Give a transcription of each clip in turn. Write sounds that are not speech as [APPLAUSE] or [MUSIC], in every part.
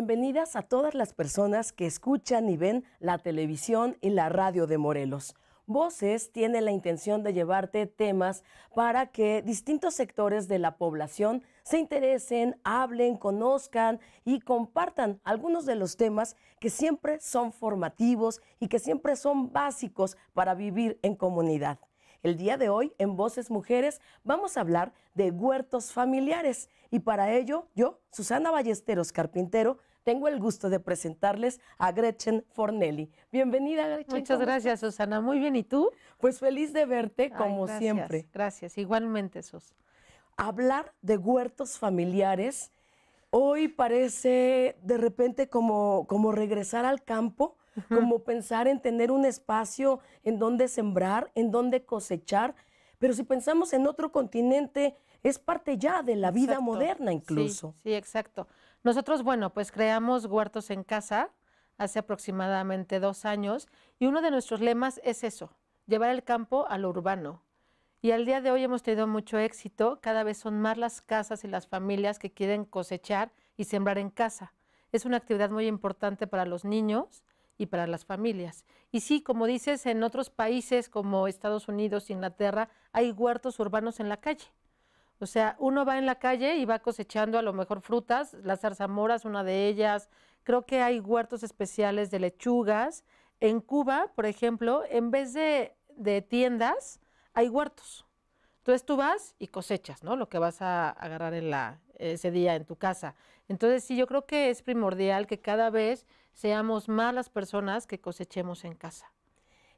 Bienvenidas a todas las personas que escuchan y ven la televisión y la radio de Morelos. Voces tiene la intención de llevarte temas para que distintos sectores de la población se interesen, hablen, conozcan y compartan algunos de los temas que siempre son formativos y que siempre son básicos para vivir en comunidad. El día de hoy en Voces Mujeres vamos a hablar de huertos familiares y para ello yo, Susana Ballesteros Carpintero, tengo el gusto de presentarles a Gretchen Fornelli. Bienvenida, Gretchen. Muchas gracias, Susana. Muy bien, ¿y tú? Pues feliz de verte, como siempre. Gracias, igualmente, Sus. Hablar de huertos familiares hoy parece de repente como, como regresar al campo, como pensar en tener un espacio en donde sembrar, en donde cosechar. Pero si pensamos en otro continente, es parte ya de la vida moderna incluso. sí, exacto. Nosotros, bueno, pues creamos Huertos en Casa hace aproximadamente dos años y uno de nuestros lemas es eso, llevar el campo a lo urbano. Y al día de hoy hemos tenido mucho éxito, cada vez son más las casas y las familias que quieren cosechar y sembrar en casa. Es una actividad muy importante para los niños y para las familias. Y sí, como dices, en otros países como Estados Unidos, Inglaterra, hay huertos urbanos en la calle. O sea, uno va en la calle y va cosechando a lo mejor frutas, las zarzamoras, una de ellas. Creo que hay huertos especiales de lechugas. En Cuba, por ejemplo, en vez de, tiendas, hay huertos. Entonces tú vas y cosechas, ¿no? Lo que vas a agarrar ese día en tu casa. Entonces sí, yo creo que es primordial que cada vez seamos más las personas que cosechemos en casa.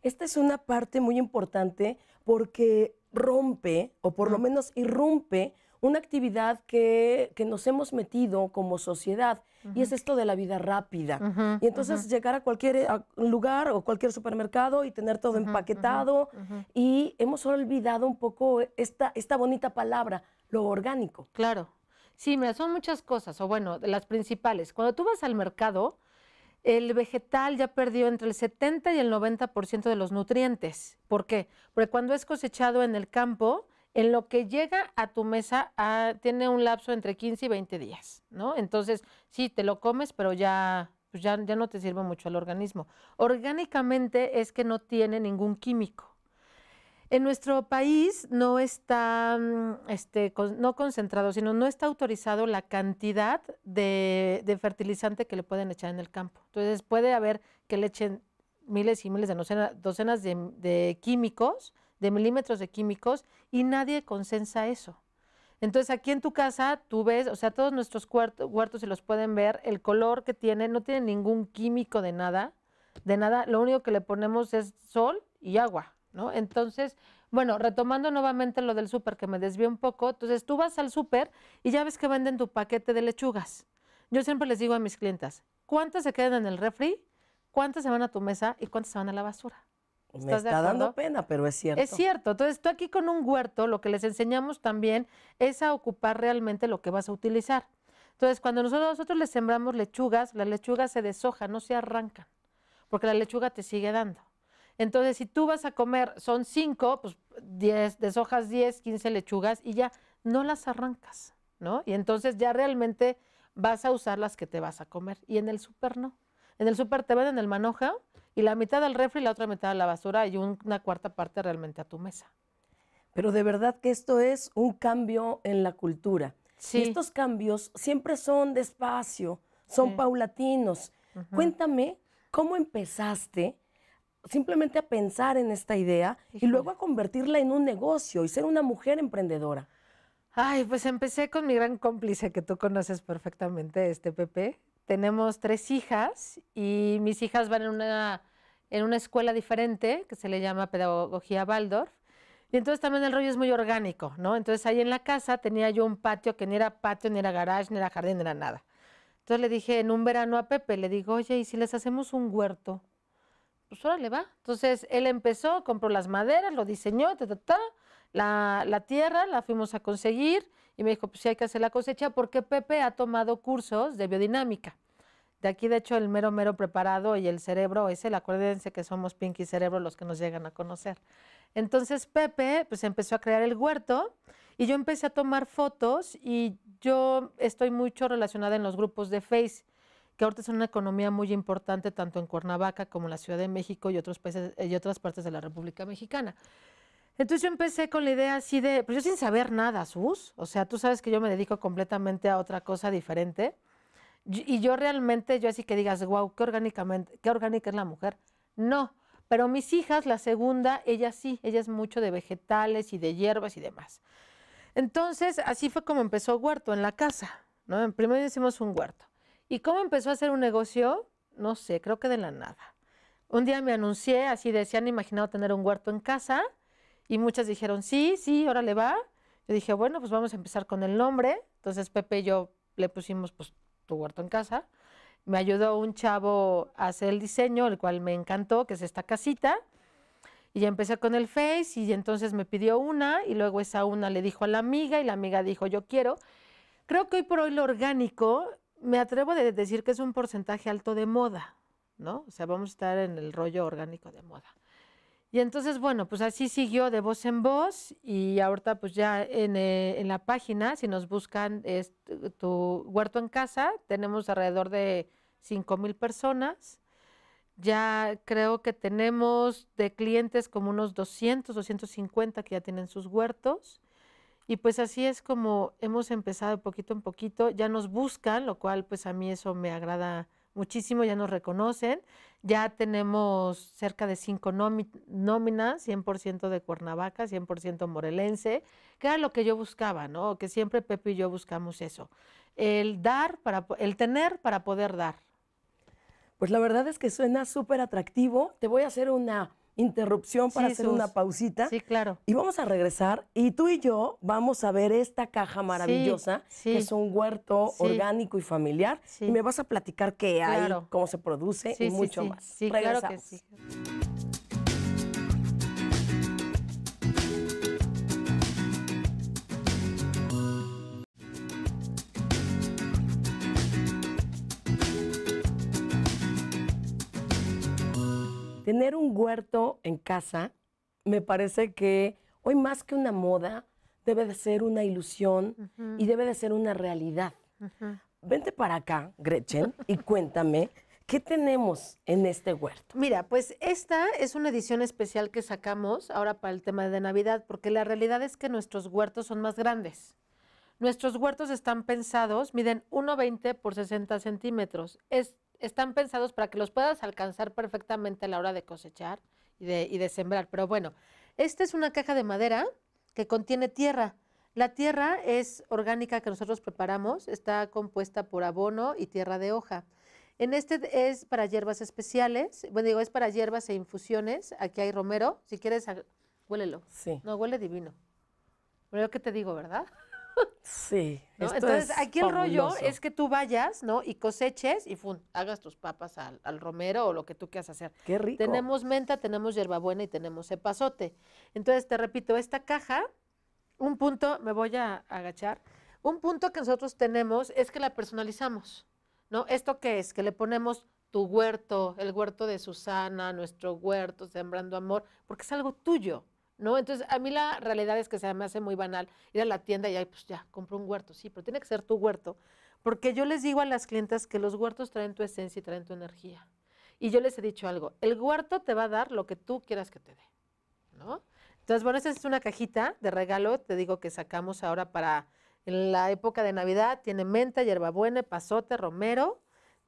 Esta es una parte muy importante porque rompe, o por lo menos irrumpe, una actividad que, nos hemos metido como sociedad, y es esto de la vida rápida. y entonces llegar a cualquier lugar o cualquier supermercado y tener todo empaquetado, y hemos olvidado un poco esta, esta bonita palabra, lo orgánico. Claro. Sí, mira, son muchas cosas, o bueno, las principales. Cuando tú vas al mercado, el vegetal ya perdió entre el 70 y el 90% de los nutrientes. ¿Por qué? Porque cuando es cosechado en el campo, en lo que llega a tu mesa ah, tiene un lapso entre 15 y 20 días, ¿no? Entonces, sí, te lo comes, pero ya, pues ya no te sirve mucho al organismo. Orgánicamente es que no tiene ningún químico. En nuestro país no está, mm, este, no concentrado, sino no está autorizado la cantidad de, fertilizante que le pueden echar en el campo. Entonces puede haber que le echen miles y miles de docenas, de, químicos, de milímetros de químicos, y nadie consensa eso. Entonces aquí en tu casa tú ves, o sea, todos nuestros cuartos huertos se los pueden ver, el color que tiene, no tiene ningún químico de nada, de nada, lo único que le ponemos es sol y agua. Entonces, bueno, retomando nuevamente lo del súper que me desvió un poco, entonces tú vas al súper y ya ves que venden tu paquete de lechugas. Yo siempre les digo a mis clientas, ¿cuántas se quedan en el refri? ¿Cuántas se van a tu mesa y cuántas se van a la basura? Me está dando pena, pero es cierto. Es cierto. Entonces, tú aquí con un huerto, lo que les enseñamos también es a ocupar realmente lo que vas a utilizar. Entonces, cuando nosotros, nosotros les sembramos lechugas, las lechugas se deshoja no se arrancan, porque la lechuga te sigue dando. Entonces, si tú vas a comer, son cinco, pues 10, deshojas 10, 15 lechugas y ya no las arrancas, ¿no? Y entonces ya realmente vas a usar las que te vas a comer. Y en el súper no. En el súper te en el manoja y la mitad al refri, la otra mitad a la basura y una cuarta parte realmente a tu mesa. Pero de verdad que esto es un cambio en la cultura. Sí. Y estos cambios siempre son despacio, son paulatinos. Cuéntame cómo empezaste simplemente a pensar en esta idea y luego a convertirla en un negocio y ser una mujer emprendedora? Ay, pues empecé con mi gran cómplice que tú conoces perfectamente, este Pepe. Tenemos tres hijas y mis hijas van en una, en una escuela diferente que se le llama Pedagogía Waldorf. Y entonces también el rollo es muy orgánico, ¿no? Entonces ahí en la casa tenía yo un patio que ni era patio, ni era garage, ni era jardín, ni era nada. Entonces le dije en un verano a Pepe, le digo, oye, ¿y si les hacemos un huerto? pues le va. Entonces él empezó, compró las maderas, lo diseñó, ta, ta, ta, la, tierra la fuimos a conseguir y me dijo, pues sí hay que hacer la cosecha porque Pepe ha tomado cursos de biodinámica. De aquí, de hecho, el mero, mero preparado y el cerebro es el, acuérdense que somos Pinky Cerebro los que nos llegan a conocer. Entonces Pepe, pues empezó a crear el huerto y yo empecé a tomar fotos y yo estoy mucho relacionada en los grupos de Face que ahorita es una economía muy importante tanto en Cuernavaca como en la Ciudad de México y, otros países, eh, y otras partes de la República Mexicana. Entonces yo empecé con la idea así de, pero pues, yo sin saber nada, Sus, o sea, tú sabes que yo me dedico completamente a otra cosa diferente. Y yo realmente, yo así que digas, wow, qué, orgánicamente, qué orgánica es la mujer. No, pero mis hijas, la segunda, ella sí, ella es mucho de vegetales y de hierbas y demás. Entonces, así fue como empezó Huerto en la casa, ¿no? Primero hicimos un huerto. ¿Y cómo empezó a hacer un negocio? No sé, creo que de la nada. Un día me anuncié, así decían, han imaginado tener un huerto en casa, y muchas dijeron, sí, sí, ahora le va. Yo dije, bueno, pues vamos a empezar con el nombre. Entonces Pepe y yo le pusimos, pues, tu huerto en casa. Me ayudó un chavo a hacer el diseño, el cual me encantó, que es esta casita. Y ya empecé con el Face y entonces me pidió una y luego esa una le dijo a la amiga y la amiga dijo, yo quiero. Creo que hoy por hoy lo orgánico me atrevo a de decir que es un porcentaje alto de moda, ¿no? O sea, vamos a estar en el rollo orgánico de moda. Y entonces, bueno, pues así siguió de voz en voz y ahorita pues ya en, eh, la página, si nos buscan tu huerto en casa, tenemos alrededor de 5,000 mil personas. Ya creo que tenemos de clientes como unos 200, 250 que ya tienen sus huertos. Y pues así es como hemos empezado poquito en poquito, ya nos buscan, lo cual pues a mí eso me agrada muchísimo, ya nos reconocen, ya tenemos cerca de cinco nóminas, 100% de Cuernavaca, 100% morelense, que era lo que yo buscaba, ¿no? Que siempre Pepe y yo buscamos eso, el dar, para, el tener para poder dar. Pues la verdad es que suena súper atractivo. Te voy a hacer una interrupción para hacer una pausita. Sí, claro. Y vamos a regresar y tú y yo vamos a ver esta caja maravillosa, que es un huerto orgánico y familiar. Y me vas a platicar qué hay, cómo se produce y mucho más. Sí, Regresamos. claro tener un huerto en casa me parece que hoy más que una moda debe de ser una ilusión y debe de ser una realidad. Vente para acá, Gretchen, y [LAUGHS] cuéntame. ¿Qué tenemos en este huerto? Mira, pues esta es una edición especial que sacamos ahora para el tema de Navidad, porque la realidad es que nuestros huertos son más grandes. Nuestros huertos están pensados, miden 1,20 por 60 centímetros. Es están pensados para que los puedas alcanzar perfectamente a la hora de cosechar y de, sembrar. Pero bueno, esta es una caja de madera que contiene tierra. La tierra es orgánica que nosotros preparamos, está compuesta por abono y tierra de hoja. En este es para hierbas especiales, bueno, digo, es para hierbas e infusiones. Aquí hay romero, si quieres, ah, huélelo. Sí. No, huele divino. Bueno, que qué te digo, ¿verdad? [LAUGHS] Sí. Entonces, aquí el rollo es que tú vayas, ¿no? Y coseches y hagas tus papas al, romero o lo que tú quieras hacer. Qué rico. Tenemos menta, tenemos hierbabuena y tenemos epazote. Entonces, te repito, esta caja, un punto, me voy a agachar, un punto que nosotros tenemos es que la personalizamos, ¿no? ¿Esto qué es? Que le ponemos tu huerto, el huerto de Susana, nuestro huerto, Sembrando Amor, porque es algo tuyo. ¿no? Entonces, a mí la realidad es que se me hace muy banal ir a la tienda y, ahí pues ya, compro un huerto, sí, pero tiene que ser tu huerto, porque yo les digo a las clientas que los huertos traen tu esencia y traen tu energía. Y yo les he dicho algo, el huerto te va a dar lo que tú quieras que te dé, ¿no? Entonces, bueno, esta es una cajita de regalo, te digo que sacamos ahora para la época de Navidad, tiene menta, hierbabuena, pasote, romero,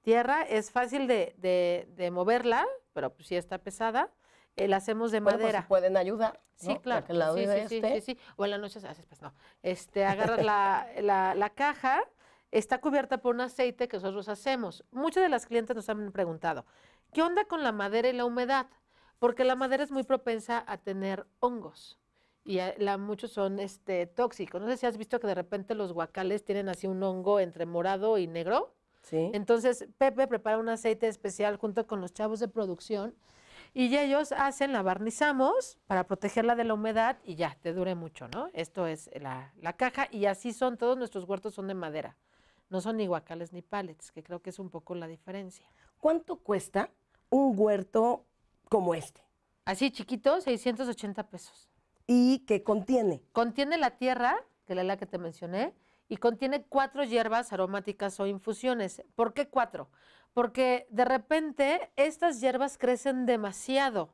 tierra, es fácil de, de moverla, pero pues sí está pesada, el eh, hacemos de pues, madera. pueden ayudar. Sí, claro. la sí, este. sí, sí, o en la noche hace, pues no. Este, agarras [LAUGHS] la, caja, está cubierta por un aceite que nosotros hacemos. Muchas de las clientes nos han preguntado, ¿qué onda con la madera y la humedad? Porque la madera es muy propensa a tener hongos y eh, la, muchos son este, tóxicos. No sé si has visto que de repente los guacales tienen así un hongo entre morado y negro. Sí. Entonces Pepe prepara un aceite especial junto con los chavos de producción y ellos hacen, la barnizamos para protegerla de la humedad y ya, te dure mucho, ¿no? Esto es la, la caja y así son, todos nuestros huertos son de madera, no son ni guacales ni palets, que creo que es un poco la diferencia. ¿Cuánto cuesta un huerto como este? Así chiquito, 680 pesos. ¿Y qué contiene? Contiene la tierra, que es la que te mencioné, y contiene cuatro hierbas aromáticas o infusiones. ¿Por qué cuatro? porque de repente estas hierbas crecen demasiado.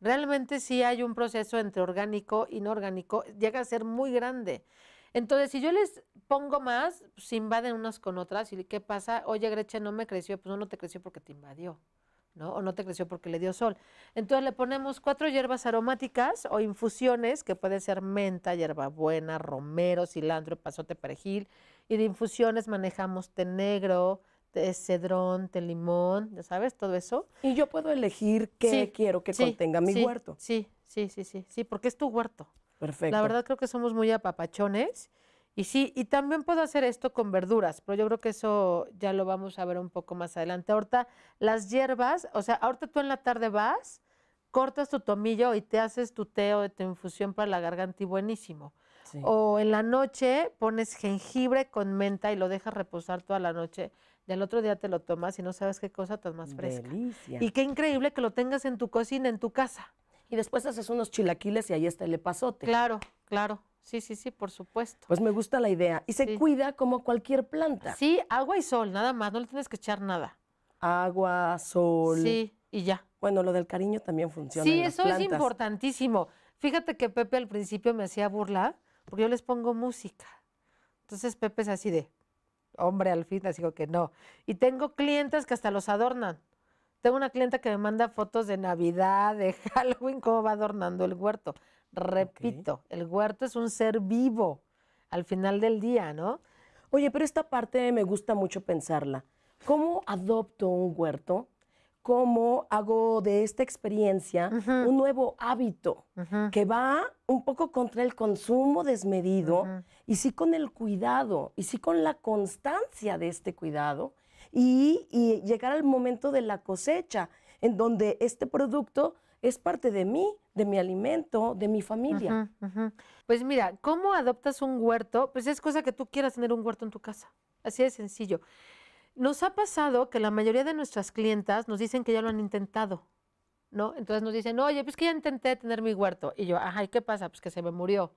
Realmente si hay un proceso entre orgánico y inorgánico, llega a ser muy grande. Entonces, si yo les pongo más, se pues, invaden unas con otras. ¿Y qué pasa? Oye, Greche, no me creció. Pues no, no te creció porque te invadió, ¿no? O no te creció porque le dio sol. Entonces, le ponemos cuatro hierbas aromáticas o infusiones, que puede ser menta, hierbabuena, romero, cilantro, pasote, perejil. Y de infusiones manejamos té negro, cedrón, este, de limón, ya sabes, todo eso. Y yo puedo elegir qué quiero que contenga mi huerto. Sí, sí, sí, sí, sí, porque es tu huerto. Perfecto. La verdad creo que somos muy apapachones. Y sí, y también puedo hacer esto con verduras, pero yo creo que eso ya lo vamos a ver un poco más adelante. Ahorita las hierbas, o sea, ahorita tú en la tarde vas, cortas tu tomillo y te haces tu té o tu infusión para la garganta y buenísimo. O en la noche pones jengibre con menta y lo dejas reposar toda la noche y al otro día te lo tomas y no sabes qué cosa tan más fresca. Delicia. Y qué increíble que lo tengas en tu cocina, en tu casa. Y después haces unos chilaquiles y ahí está el epazote. Claro, claro. Sí, sí, sí, por supuesto. Pues me gusta la idea. Y se cuida como cualquier planta. Sí, agua y sol, nada más, no le tienes que echar nada. Agua, sol. Sí, y ya. Bueno, lo del cariño también funciona. Sí, eso es importantísimo. Fíjate que Pepe al principio me hacía burlar porque yo les pongo música. Entonces Pepe es así de, hombre al así digo que no. Y tengo clientes que hasta los adornan. Tengo una clienta que me manda fotos de Navidad, de [LAUGHS] Halloween, cómo va adornando el huerto. Repito, el huerto es un ser vivo al final del día, ¿no? Oye, pero esta parte me gusta mucho pensarla. ¿Cómo adopto un huerto cómo hago de esta experiencia un nuevo hábito que va un poco contra el consumo desmedido y sí con el cuidado y sí con la constancia de este cuidado y, y, llegar al momento de la cosecha en donde este producto es parte de mí, de mi alimento, de mi familia. Pues mira, ¿cómo adoptas un huerto? Pues es cosa que tú quieras tener un huerto en tu casa. Así de sencillo. Nos ha pasado que la mayoría de nuestras clientas nos dicen que ya lo han intentado, ¿no? Entonces nos dicen, oye, pues que ya intenté tener mi huerto. Y yo, ajá, ¿y qué pasa? Pues que se me murió.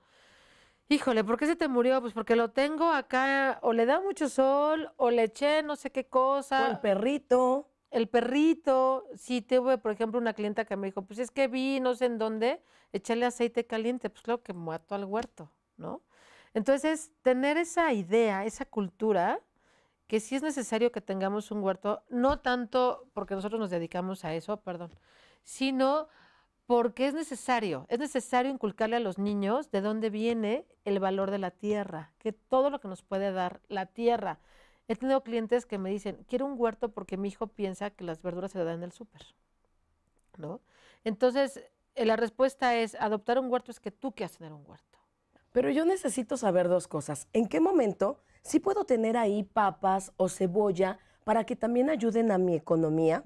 Híjole, ¿por qué se te murió? Pues porque lo tengo acá, o le da mucho sol, o le eché no sé qué cosa. O el perrito. El perrito. Sí, tuve, por ejemplo, una clienta que me dijo, pues es que vi, no sé en dónde, echarle aceite caliente. Pues claro que mato al huerto, ¿no? Entonces, tener esa idea, esa cultura, que sí es necesario que tengamos un huerto, no tanto porque nosotros nos dedicamos a eso, perdón, sino porque es necesario, es necesario inculcarle a los niños de dónde viene el valor de la tierra, que todo lo que nos puede dar la tierra. He tenido clientes que me dicen, quiero un huerto porque mi hijo piensa que las verduras se dan en el súper, ¿no? Entonces, eh, la respuesta es, adoptar un huerto es que tú quieras tener un huerto. Pero yo necesito saber dos cosas. ¿En qué momento sí puedo tener ahí papas o cebolla para que también ayuden a mi economía.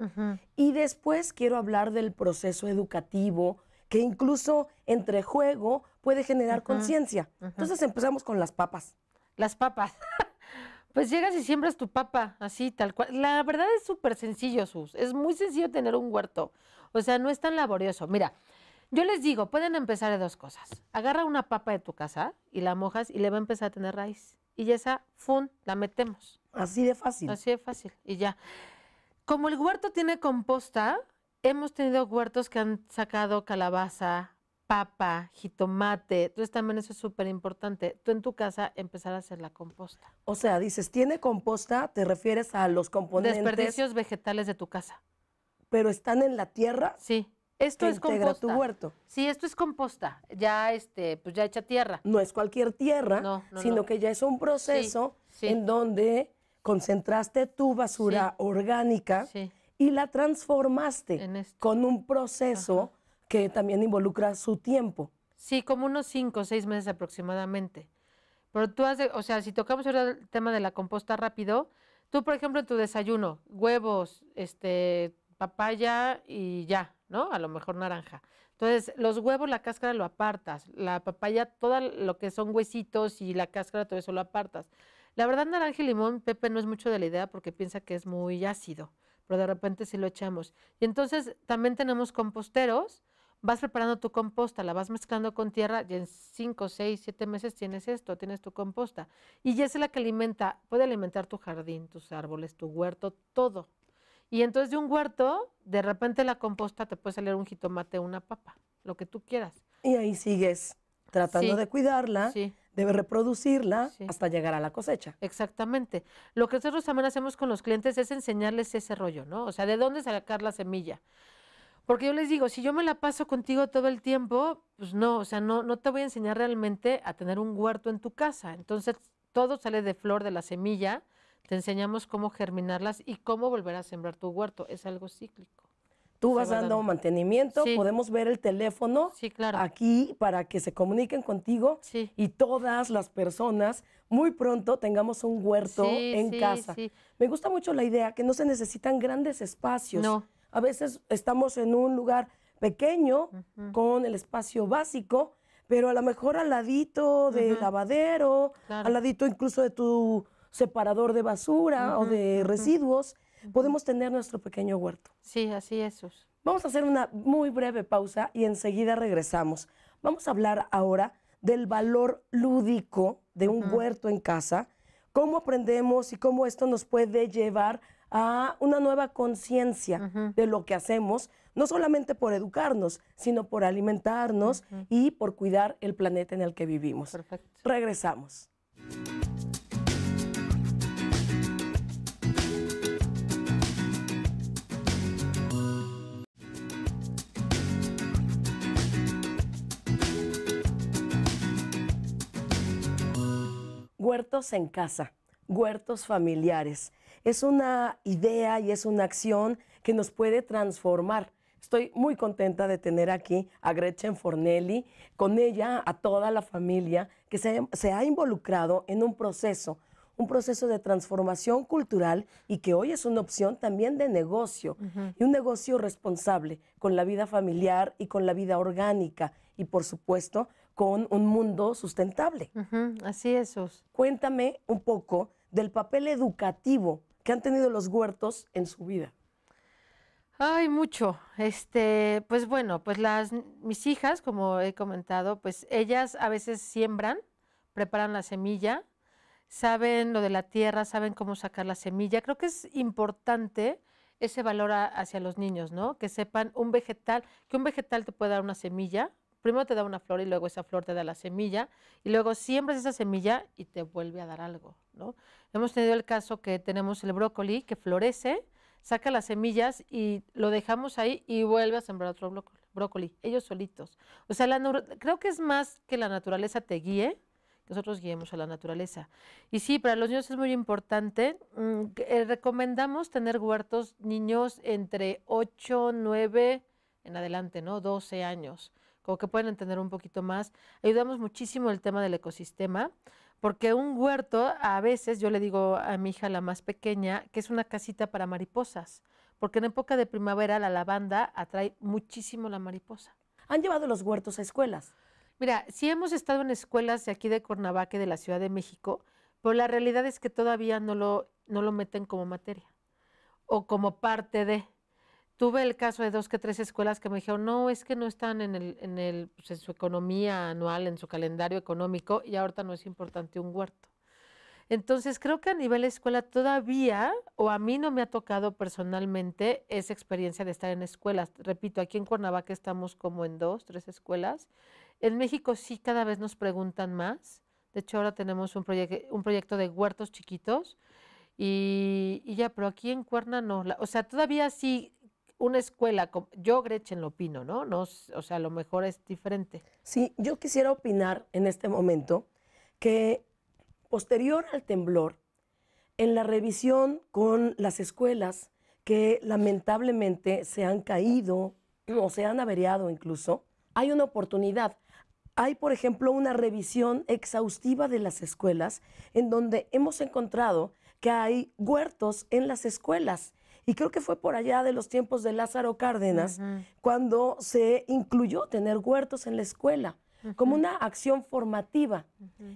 Y después quiero hablar del proceso educativo, que incluso entre juego puede generar conciencia. Entonces empezamos con las papas. Las papas. [LAUGHS] pues llegas y siembras tu papa, así, tal cual. La verdad es súper sencillo, Sus. Es muy sencillo tener un huerto. O sea, no es tan laborioso. Mira, yo les digo, pueden empezar de dos cosas. Agarra una papa de tu casa y la mojas y le va a empezar a tener raíz y esa fun la metemos. Así de fácil. Así de fácil y ya. Como el huerto tiene composta, hemos tenido huertos que han sacado calabaza, papa, jitomate. Entonces también eso es súper importante. Tú en tu casa empezar a hacer la composta. O sea, dices, tiene composta, te refieres a los componentes. Desperdicios vegetales de tu casa. ¿Pero están en la tierra? Sí esto es composta. tu huerto. Sí, esto es composta, ya este, pues ya hecha tierra. No es cualquier tierra, sino que ya es un proceso en donde concentraste tu basura orgánica y la transformaste con un proceso que también involucra su tiempo. Sí, como unos cinco o seis meses aproximadamente. Pero tú has de, o sea, si tocamos ahora el tema de la composta rápido, tú, por ejemplo, en tu desayuno, huevos, este, papaya y ya, a lo mejor naranja. Entonces, los huevos, la cáscara lo apartas, la papaya, todo lo que son huesitos y la cáscara, todo eso lo apartas. La verdad, naranja y limón, Pepe no es mucho de la idea porque piensa que es muy ácido, pero de repente sí lo echamos. Y entonces también tenemos composteros, vas preparando tu composta, la vas mezclando con tierra y en 5, 6, 7 meses tienes esto, tienes tu composta. Y ya es la que alimenta, puede alimentar tu jardín, tus árboles, tu huerto, todo, y entonces de un huerto, de repente la composta te puede salir un jitomate, una papa, lo que tú quieras. Y ahí sigues tratando de cuidarla, de reproducirla hasta llegar a la cosecha. Exactamente. Lo que nosotros también hacemos con los clientes es enseñarles ese rollo, ¿no? O sea, de dónde sacar la semilla. Porque yo les digo, si yo me la paso contigo todo el tiempo, pues no, o sea, no, no te voy a enseñar realmente a tener un huerto en tu casa. Entonces, todo sale de flor de la semilla te enseñamos cómo germinarlas y cómo volver a sembrar tu huerto. Es algo cíclico. Tú vas dando mantenimiento, podemos ver el teléfono aquí para que se comuniquen contigo y todas las personas muy pronto tengamos un huerto en casa. Me gusta mucho la idea que no se necesitan grandes espacios. A veces estamos en un lugar pequeño con el espacio básico, pero a lo mejor al ladito del lavadero, al ladito incluso de tu separador de basura o de residuos, podemos tener nuestro pequeño huerto. Sí, así es. Vamos a hacer una muy breve pausa y enseguida regresamos. Vamos a hablar ahora del valor lúdico de un huerto en casa, cómo aprendemos y cómo esto nos puede llevar a una nueva conciencia de lo que hacemos, no solamente por educarnos, sino por alimentarnos y por cuidar el planeta en el que vivimos. Perfecto. Regresamos. huertos en casa, huertos familiares. Es una idea y es una acción que nos puede transformar. Estoy muy contenta de tener aquí a Gretchen Fornelli, con ella a toda la familia que se, ha involucrado en un proceso, un proceso de transformación cultural y que hoy es una opción también de negocio, y un negocio responsable con la vida familiar y con la vida orgánica y por supuesto con un mundo sustentable. así es. Cuéntame un poco del papel educativo que han tenido los huertos en su vida. Ay, mucho. Este, pues bueno, pues las mis hijas, como he comentado, pues ellas a veces siembran, preparan la semilla, saben lo de la tierra, saben cómo sacar la semilla. Creo que es importante ese valor hacia los niños, ¿no? Que sepan un vegetal, que un vegetal te puede dar una semilla, primero te da una flor y luego esa flor te da la semilla y luego siembras esa semilla y te vuelve a dar algo, ¿no? Hemos tenido el caso que tenemos el brócoli que florece, saca las semillas y lo dejamos ahí y vuelve a sembrar otro brócoli, ellos solitos. O sea, creo que es más que la naturaleza te guíe, que nosotros guiemos a la naturaleza. Y sí, para los niños es muy importante. Mm, eh, recomendamos tener huertos niños entre 8, 9 en adelante, ¿no? 12 años como que pueden entender un poquito más. Ayudamos muchísimo el tema del ecosistema, porque un huerto, a veces yo le digo a mi hija la más pequeña, que es una casita para mariposas, porque en época de primavera la lavanda atrae muchísimo la mariposa. ¿Han llevado los huertos a escuelas? Mira, sí hemos estado en escuelas de aquí de Cuernavaca, de la Ciudad de México, pero la realidad es que todavía no lo, no lo meten como materia o como parte de tuve el caso de dos que tres escuelas que me dijeron, no, es que no están en, el, en, el, pues, en su economía anual, en su calendario económico, y ahorita no es importante un huerto. Entonces, creo que a nivel escuela todavía, o a mí no me ha tocado personalmente esa experiencia de estar en escuelas. Repito, aquí en Cuernavaca estamos como en dos, tres escuelas. En México sí cada vez nos preguntan más. De hecho, ahora tenemos un, proyecto un proyecto de huertos chiquitos. Y, y, ya, pero aquí en Cuerna no. o sea, todavía sí una escuela, como, yo Gretchen lo opino, ¿no? ¿no? O sea, a lo mejor es diferente. Sí, yo quisiera opinar en este momento que posterior al temblor, en la revisión con las escuelas que lamentablemente se han caído o se han averiado incluso, hay una oportunidad. Hay, por ejemplo, una revisión exhaustiva de las escuelas en donde hemos encontrado que hay huertos en las escuelas y creo que fue por allá de los tiempos de Lázaro Cárdenas cuando se incluyó tener huertos en la escuela como una acción formativa.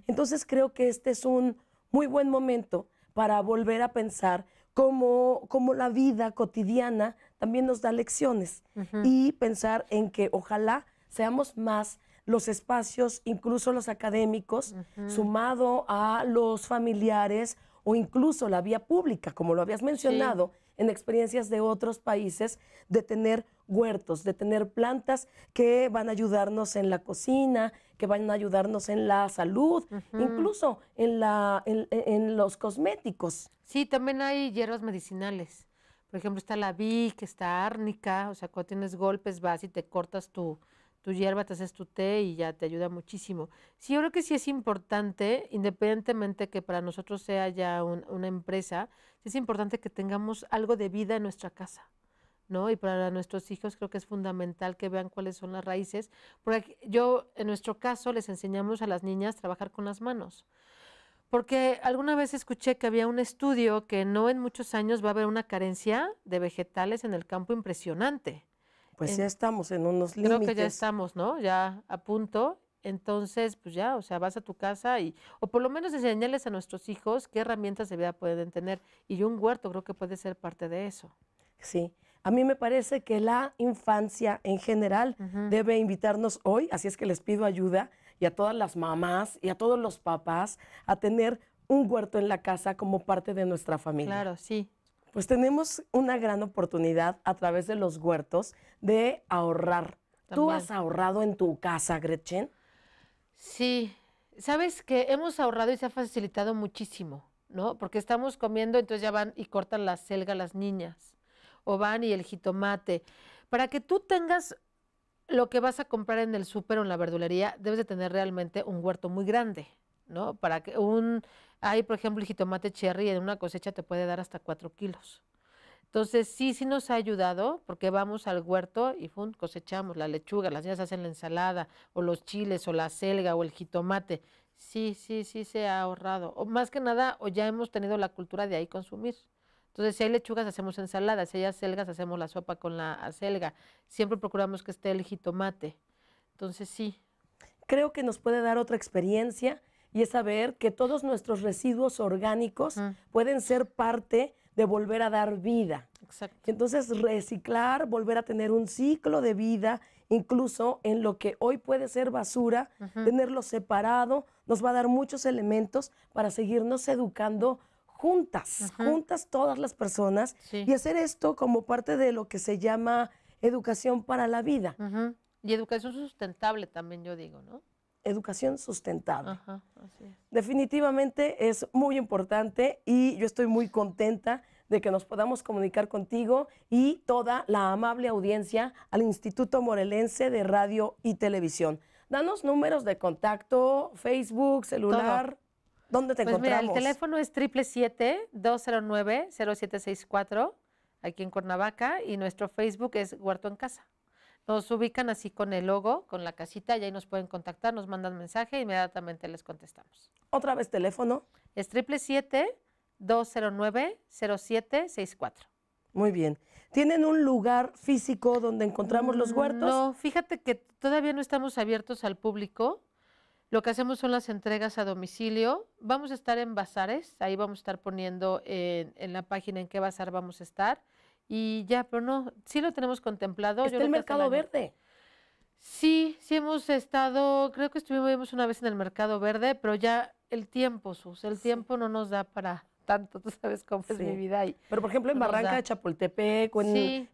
Entonces creo que este es un muy buen momento para volver a pensar cómo, la vida cotidiana también nos da lecciones y pensar en que ojalá seamos más los espacios, incluso los académicos, sumado a los familiares o incluso la vía pública, como lo habías mencionado en experiencias de otros países de tener huertos, de tener plantas que van a ayudarnos en la cocina, que van a ayudarnos en la salud, incluso en, la, en, en, los cosméticos. Sí, también hay hierbas medicinales. Por ejemplo, está la que está árnica, o sea, cuando tienes golpes vas y te cortas tu, tu hierba, te haces tu té y ya te ayuda muchísimo. Sí, yo creo que sí es importante, independientemente que para nosotros sea ya una empresa, sí es importante que tengamos algo de vida en nuestra casa. ¿no? Y para nuestros hijos creo que es fundamental que vean cuáles son las raíces, porque yo en nuestro caso les enseñamos a las niñas a trabajar con las manos. Porque alguna vez escuché que había un estudio que no en muchos años va a haber una carencia de vegetales en el campo impresionante. Pues ya estamos en unos límites. Creo que ya estamos, ¿no? Ya a punto. Entonces, pues ya, o sea, vas a tu casa y, o por lo menos enseñales a nuestros hijos qué herramientas de vida pueden tener. Y un huerto creo que puede ser parte de eso. Sí. A mí me parece que la infancia en general debe invitarnos hoy, así es que les pido ayuda y a todas las mamás y a todos los papás a tener un huerto en la casa como parte de nuestra familia. Claro, sí, pues tenemos una gran oportunidad a través de los huertos de ahorrar. ¿Tú has ahorrado en tu casa, Gretchen? Sí, sabes que hemos ahorrado y se ha facilitado muchísimo, ¿no? Porque estamos comiendo, entonces ya van y cortan la selga las niñas, o van y el jitomate. Para que tú tengas lo que vas a comprar en el súper o en la verdulería, debes de tener realmente un huerto muy grande, ¿no? Para que un, hay por ejemplo el jitomate cherry en una cosecha te puede dar hasta 4 kilos. Entonces sí, sí nos ha ayudado porque vamos al huerto y cosechamos la lechuga, las niñas hacen la ensalada o los chiles o la selga o el jitomate. Sí, sí, sí se ha ahorrado. O más que nada, o ya hemos tenido la cultura de ahí consumir. Entonces, si hay lechugas, hacemos ensaladas, si hay acelgas, hacemos la sopa con la acelga. Siempre procuramos que esté el jitomate. Entonces, sí. Creo que nos puede dar otra experiencia y es saber que todos nuestros residuos orgánicos pueden ser parte de volver a dar vida. Entonces, reciclar, volver a tener un ciclo de vida, incluso en lo que hoy puede ser basura, tenerlo separado, nos va a dar muchos elementos para seguirnos educando juntas, juntas todas las personas, y hacer esto como parte de lo que se llama educación para la vida. Y educación sustentable también, yo digo, ¿no? educación sustentable. Definitivamente es muy importante y yo estoy muy contenta de que nos podamos comunicar contigo y toda la amable audiencia al Instituto Morelense de Radio y Televisión. Danos números de contacto, Facebook, celular. ¿Dónde te encontramos? Pues mira, el teléfono es 777-209-0764 aquí en Cuernavaca y nuestro Facebook es Huerto en Casa. Nos ubican así con el logo, con la casita, y ahí nos pueden contactar, nos mandan mensaje e inmediatamente les contestamos. ¿Otra vez teléfono? Es 777-209-0764. Muy bien. ¿Tienen un lugar físico donde encontramos los mm, huertos? No, fíjate que todavía no estamos abiertos al público. Lo que hacemos son las entregas a domicilio. Vamos a estar en bazares, ahí vamos a estar poniendo en, en la página en qué bazar vamos a estar y ya, pero no, sí lo tenemos contemplado. Está en el mercado verde. Sí, sí hemos estado, creo que estuvimos una vez en el mercado verde, pero ya el tiempo, Sus, el tiempo no nos da para tanto, tú sabes cómo es mi vida. ahí. Pero, por ejemplo, en Barranca de Chapultepec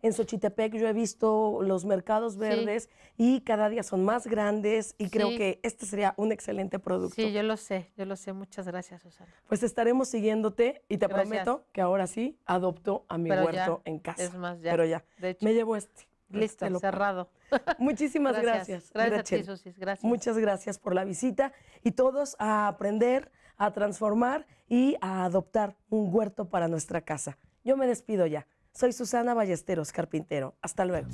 en, Xochitepec, yo he visto los mercados verdes y cada día son más grandes y creo que este sería un excelente producto. Sí, yo lo sé, yo lo sé. Muchas gracias, Susana. Pues estaremos siguiéndote y te prometo que ahora sí adopto a mi huerto en casa. Es más, ya. Pero ya, me llevo este. este listo, lo... cerrado. [LAUGHS] Muchísimas gracias. Gracias, a ti, Susis. Gracias. Muchas gracias por la visita y todos a aprender a transformar y a adoptar un huerto para nuestra casa. Yo me despido ya. Soy Susana Ballesteros, carpintero. Hasta luego.